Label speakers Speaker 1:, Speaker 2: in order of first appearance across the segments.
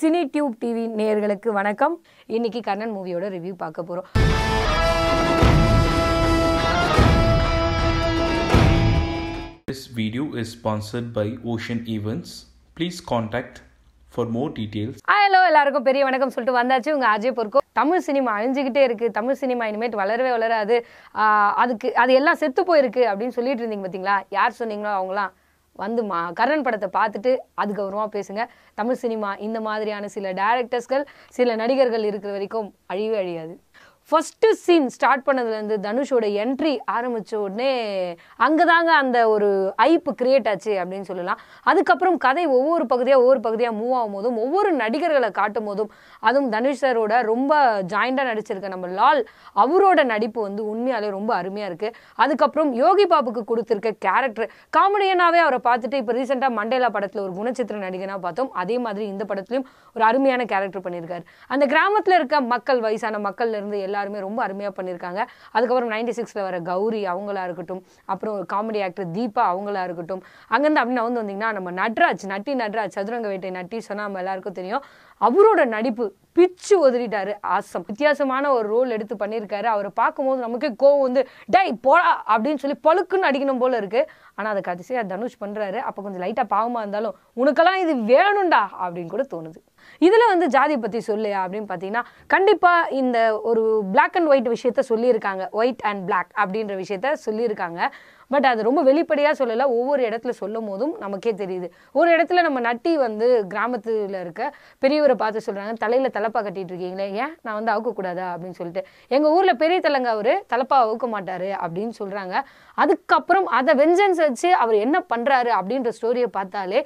Speaker 1: Cine tube TV நேர்களுக்கு வணக்கம் இன்னைக்கு கண்ணன் மூவியோட ரிவ்யூ பார்க்க போகிறோம் This video is sponsored by Ocean Events. Please contact more details details. Hello எல்லாருக்கும் பெரிய வணக்கம் சொல்லிட்டு வந்தாச்சு உங்கள் அஜய் பொறுக்கோ தமிழ் சினிமா அழிஞ்சிக்கிட்டே இருக்குது தமிழ் சினிமா இனிமேட் வளரவே வளராது அதுக்கு அது எல்லாம் செத்து போயிருக்கு அப்படின்னு சொல்லிட்டு இருந்தீங்க பார்த்தீங்களா யார் சொன்னீங்களோ அவங்களாம் வந்து மா கரண் படத்தை பார்த்துட்டு அதுக்கப்புறமா பேசுங்க தமிழ் சினிமா இந்த மாதிரியான சில டேரக்டர்ஸ்கள் சில நடிகர்கள் இருக்கிற வரைக்கும் அழிவே அழியாது ஃபஸ்ட்டு சீன் ஸ்டார்ட் பண்ணதுலேருந்து தனுஷோட என்ட்ரி ஆரம்பித்த உடனே அங்கே தாங்க அந்த ஒரு ஐப்பு கிரியேட் ஆச்சு அப்படின்னு சொல்லலாம் அதுக்கப்புறம் கதை ஒவ்வொரு பகுதியாக ஒவ்வொரு பகுதியாக மூவ் ஆகும் போதும் ஒவ்வொரு நடிகர்களை காட்டும் போதும் அதுவும் தனுஷ் சாரோட ரொம்ப ஜாயிண்டாக நடிச்சிருக்க நம்ம லால் அவரோட நடிப்பு வந்து உண்மையாலே ரொம்ப அருமையாக இருக்குது அதுக்கப்புறம் யோகி பாபுக்கு கொடுத்துருக்க கேரக்டர் காமெடியனாகவே அவரை பார்த்துட்டு இப்போ ரீசெண்டாக மண்டேலா படத்தில் ஒரு குணச்சித்திர நடிகனாக பார்த்தோம் அதே மாதிரி இந்த படத்துலையும் ஒரு அருமையான கேரக்டர் பண்ணியிருக்காரு அந்த கிராமத்தில் இருக்க மக்கள் வயசான மக்கள்லேருந்து எல்லாருமே ரொம்ப அருமையாக பண்ணியிருக்காங்க அதுக்கப்புறம் நைன்டி சிக்ஸில் வர கௌரி அவங்களா இருக்கட்டும் அப்புறம் காமெடி ஆக்டர் தீபா அவங்களா இருக்கட்டும் அங்கேருந்து அப்படின்னு வந்து வந்தீங்கன்னா நம்ம நட்ராஜ் நட்டி நட்ராஜ் சதுரங்க வேட்டை நட்டி சொன்னால் நம்ம எல்லாருக்கும் தெரியும் அவரோட நடிப்பு பிச்சு ஒதுறிட்டாரு ஆசம் வித்தியாசமான ஒரு ரோல் எடுத்து பண்ணியிருக்காரு அவரை பார்க்கும்போது நமக்கு கோவம் வந்து டை போடா அப்படின்னு சொல்லி பழுக்குன்னு அடிக்கணும் போல இருக்கு ஆனால் அதை கதிசையாக தனுஷ் பண்ணுறாரு அப்போ கொஞ்சம் லைட்டாக பாவமாக இருந்தாலும் உனக்கெல்லாம் இது வேணும்டா அப்படின்னு கூட தோணுது இதில் வந்து ஜாதி பற்றி சொல்லுயா அப்படின்னு பார்த்தீங்கன்னா கண்டிப்பாக இந்த ஒரு பிளாக் அண்ட் ஒயிட் விஷயத்த சொல்லியிருக்காங்க ஒயிட் அண்ட் பிளாக் அப்படின்ற விஷயத்த சொல்லியிருக்காங்க பட் அது ரொம்ப வெளிப்படையாக சொல்லலை ஒவ்வொரு இடத்துல சொல்லும் போதும் நமக்கே தெரியுது ஒரு இடத்துல நம்ம நட்டி வந்து கிராமத்தில் இருக்க பெரியவரை பார்த்து சொல்கிறாங்க தலையில் தலைப்பா கட்டிகிட்டு இருக்கீங்களே ஏன் நான் வந்து அவுக்கக்கூடாதா அப்படின்னு சொல்லிட்டு எங்கள் ஊரில் பெரிய தலைங்க அவர் தலைப்பா அவுக்க மாட்டார் அப்படின்னு சொல்கிறாங்க அதுக்கப்புறம் அதை வெஞ்சன்ஸ் வச்சு அவர் என்ன பண்ணுறாரு அப்படின்ற ஸ்டோரியை பார்த்தாலே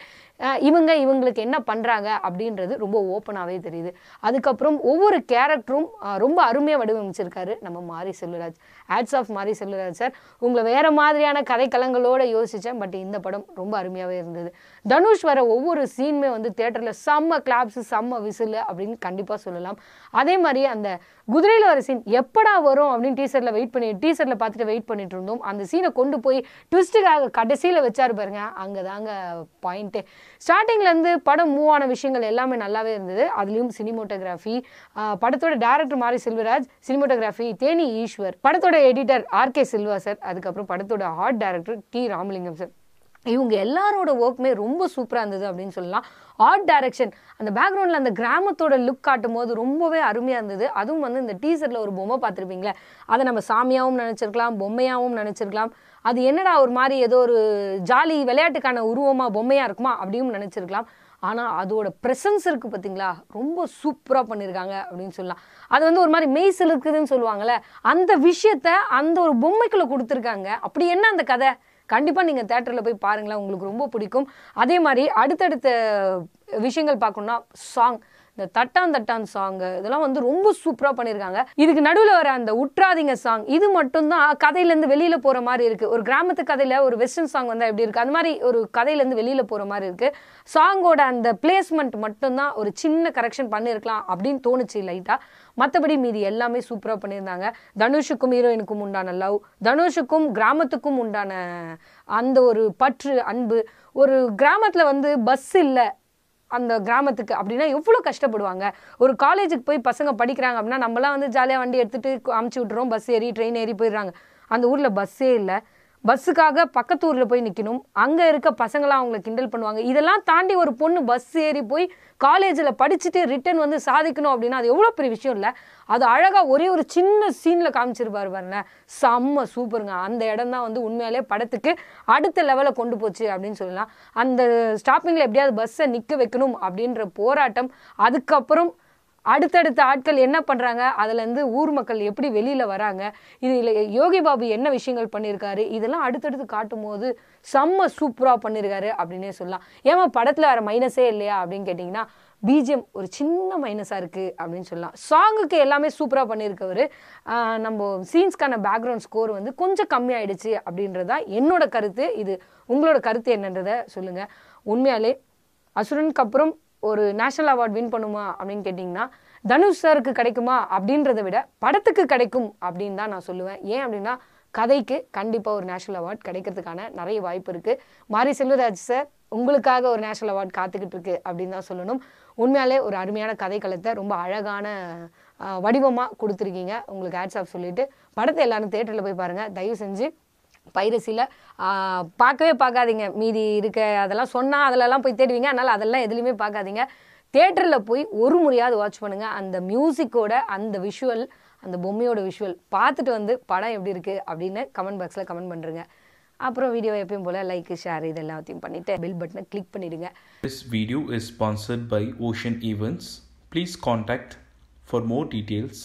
Speaker 1: இவங்க இவங்களுக்கு என்ன பண்ணுறாங்க அப்படின்றது ரொம்ப ஓப்பனாகவே தெரியுது அதுக்கப்புறம் ஒவ்வொரு கேரக்டரும் ரொம்ப அருமையாக வடிவமைச்சிருக்காரு நம்ம மாரி செல்லுராஜ் ஆட்ஸ் ஆஃப் மாரி செல்லுராஜ் சார் உங்களை வேறு மாதிரியான கதைக்கலங்களோடு யோசித்தேன் பட் இந்த படம் ரொம்ப அருமையாகவே இருந்தது தனுஷ் வர ஒவ்வொரு சீனுமே வந்து தேட்டரில் செம்ம கிளாப்ஸு செம்ம விசில் அப்படின்னு கண்டிப்பாக சொல்லலாம் அதே மாதிரி அந்த குதிரையில் வர சீன் எப்படா வரும் அப்படின்னு டீசரில் வெயிட் பண்ணி டீசரில் பார்த்துட்டு வெயிட் பண்ணிட்டு இருந்தோம் அந்த சீனை கொண்டு போய் ட்விஸ்ட்டுக்காக கடைசியில் வச்சார் பாருங்க அங்கே தாங்க பாயிண்ட்டு ஸ்டார்டிங்லேருந்து படம் மூவ் ஆன விஷயங்கள் எல்லாமே நல்லாவே இருந்தது அதுலேயும் சினிமோட்டோகிராஃபி படத்தோட டேரக்டர் மாரி செல்வராஜ் சினிமோட்டோகிராஃபி தேனி ஈஸ்வர் படத்தோட editor R K Silva sir அதுக்கப்புறம் படத்தோட art director T Ramalingam sir இவங்க எல்லாரோட ஒர்க்குமே ரொம்ப சூப்பராக இருந்தது அப்படின்னு சொல்லலாம் ஆர்ட் டைரக்ஷன் அந்த பேக்ரவுண்டில் அந்த கிராமத்தோட லுக் காட்டும் போது ரொம்பவே அருமையாக இருந்தது அதுவும் வந்து இந்த டீசரில் ஒரு பொம்மை பார்த்துருப்பீங்களே அதை நம்ம சாமியாகவும் நினச்சிருக்கலாம் பொம்மையாகவும் நினச்சிருக்கலாம் அது என்னடா ஒரு மாதிரி ஏதோ ஒரு ஜாலி விளையாட்டுக்கான உருவமாக பொம்மையாக இருக்குமா அப்படின்னு நினச்சிருக்கலாம் ஆனால் அதோட ப்ரெசன்ஸ் இருக்குது பார்த்தீங்களா ரொம்ப சூப்பராக பண்ணியிருக்காங்க அப்படின்னு சொல்லலாம் அது வந்து ஒரு மாதிரி மெய்சல் இருக்குதுன்னு சொல்லுவாங்கள்ல அந்த விஷயத்த அந்த ஒரு பொம்மைக்குள்ளே கொடுத்துருக்காங்க அப்படி என்ன அந்த கதை கண்டிப்பாக நீங்கள் தேட்டரில் போய் பாருங்களேன் உங்களுக்கு ரொம்ப பிடிக்கும் அதே மாதிரி அடுத்தடுத்த விஷயங்கள் பார்க்கணுன்னா சாங் இந்த தட்டான் தட்டான் சாங்கு இதெல்லாம் வந்து ரொம்ப சூப்பராக பண்ணியிருக்காங்க இதுக்கு நடுவில் வர அந்த உற்றாதிங்க சாங் இது மட்டும்தான் கதையிலேருந்து வெளியில் போகிற மாதிரி இருக்குது ஒரு கிராமத்து கதையில் ஒரு வெஸ்டர்ன் சாங் வந்தால் எப்படி இருக்குது அது மாதிரி ஒரு கதையிலேருந்து வெளியில் போகிற மாதிரி இருக்குது சாங்கோட அந்த பிளேஸ்மெண்ட் மட்டும்தான் ஒரு சின்ன கரெக்ஷன் பண்ணியிருக்கலாம் அப்படின்னு தோணுச்சு லைட்டாக மற்றபடி மீதி எல்லாமே சூப்பராக பண்ணியிருந்தாங்க தனுஷுக்கும் ஹீரோயினுக்கும் உண்டான லவ் தனுஷுக்கும் கிராமத்துக்கும் உண்டான அந்த ஒரு பற்று அன்பு ஒரு கிராமத்தில் வந்து பஸ் இல்லை அந்த கிராமத்துக்கு அப்படின்னா எவ்வளோ கஷ்டப்படுவாங்க ஒரு காலேஜுக்கு போய் பசங்க படிக்கிறாங்க அப்படின்னா நம்மளாம் வந்து ஜாலியாக வண்டி எடுத்துகிட்டு அமுச்சு விட்றோம் பஸ் ஏறி ட்ரெயின் ஏறி போயிடுறாங்க அந்த ஊரில் பஸ்ஸே இல்லை பஸ்ஸுக்காக பக்கத்தூரில் போய் நிற்கணும் அங்கே இருக்க பசங்களாம் அவங்கள கிண்டல் பண்ணுவாங்க இதெல்லாம் தாண்டி ஒரு பொண்ணு பஸ் ஏறி போய் காலேஜில் படிச்சுட்டு ரிட்டன் வந்து சாதிக்கணும் அப்படின்னா அது எவ்வளோ பெரிய விஷயம் இல்லை அது அழகாக ஒரே ஒரு சின்ன சீனில் காமிச்சிருப்பார் பாருங்க செம்ம சூப்பருங்க அந்த இடம் தான் வந்து உண்மையாலே படத்துக்கு அடுத்த லெவலில் கொண்டு போச்சு அப்படின்னு சொல்லலாம் அந்த ஸ்டாப்பிங்கில் எப்படியாவது பஸ்ஸை நிற்க வைக்கணும் அப்படின்ற போராட்டம் அதுக்கப்புறம் அடுத்தடுத்த ஆட்கள் என்ன பண்ணுறாங்க அதுலேருந்து ஊர் மக்கள் எப்படி வெளியில் வராங்க இதில் யோகி பாபு என்ன விஷயங்கள் பண்ணியிருக்காரு இதெல்லாம் அடுத்தடுத்து காட்டும் போது செம்ம சூப்பராக பண்ணியிருக்காரு அப்படின்னே சொல்லலாம் ஏமா படத்தில் வர மைனஸே இல்லையா அப்படின்னு கேட்டிங்கன்னா பிஜிஎம் ஒரு சின்ன மைனஸாக இருக்குது அப்படின்னு சொல்லலாம் சாங்குக்கு எல்லாமே சூப்பராக பண்ணியிருக்கவர் நம்ம சீன்ஸ்க்கான பேக்ரவுண்ட் ஸ்கோர் வந்து கொஞ்சம் கம்மியாயிடுச்சு அப்படின்றதா என்னோட கருத்து இது உங்களோட கருத்து என்னன்றதை சொல்லுங்கள் உண்மையாலே அசுரனுக்கு அப்புறம் ஒரு நேஷனல் அவார்ட் வின் பண்ணுமா அப்படின்னு கேட்டிங்கன்னா தனுஷ் சாருக்கு கிடைக்குமா அப்படின்றத விட படத்துக்கு கிடைக்கும் அப்படின்னு தான் நான் சொல்லுவேன் ஏன் அப்படின்னா கதைக்கு கண்டிப்பாக ஒரு நேஷனல் அவார்ட் கிடைக்கிறதுக்கான நிறைய வாய்ப்பு இருக்குது மாரி செல்வராஜ் சார் உங்களுக்காக ஒரு நேஷனல் அவார்ட் காத்துக்கிட்டு இருக்கு அப்படின்னு தான் சொல்லணும் உண்மையாலே ஒரு அருமையான கதைக்களத்தை ரொம்ப அழகான வடிவமாக கொடுத்துருக்கீங்க உங்களுக்கு ஆட்ஸ் ஆஃப் சொல்லிவிட்டு படத்தை எல்லாரும் தேட்டரில் போய் பாருங்கள் தயவு செஞ்சு பைரசியில் பார்க்கவே பார்க்காதீங்க மீதி இருக்க அதெல்லாம் சொன்னால் அதிலலாம் போய் தேடுவீங்க அதனால் அதெல்லாம் எதுலேயுமே பார்க்காதீங்க தேட்டரில் போய் ஒரு முறையாவது வாட்ச் பண்ணுங்கள் அந்த மியூசிக்கோட அந்த விஷுவல் அந்த பொம்மையோட விஷுவல் பார்த்துட்டு வந்து படம் எப்படி இருக்குது அப்படின்னு கமெண்ட் பாக்ஸில் கமெண்ட் பண்ணுறேங்க அப்புறம் வீடியோ எப்பயும் போல் லைக் ஷேர் இது எல்லாத்தையும் பண்ணிவிட்டு பில் பட்டனை கிளிக் பண்ணிவிடுங்க this video is sponsored by Ocean Events please contact for more details